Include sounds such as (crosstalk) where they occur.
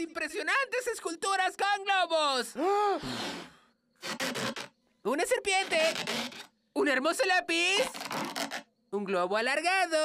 impresionantes esculturas con globos. (gasps) Una serpiente. Un hermoso lápiz. Un globo alargado.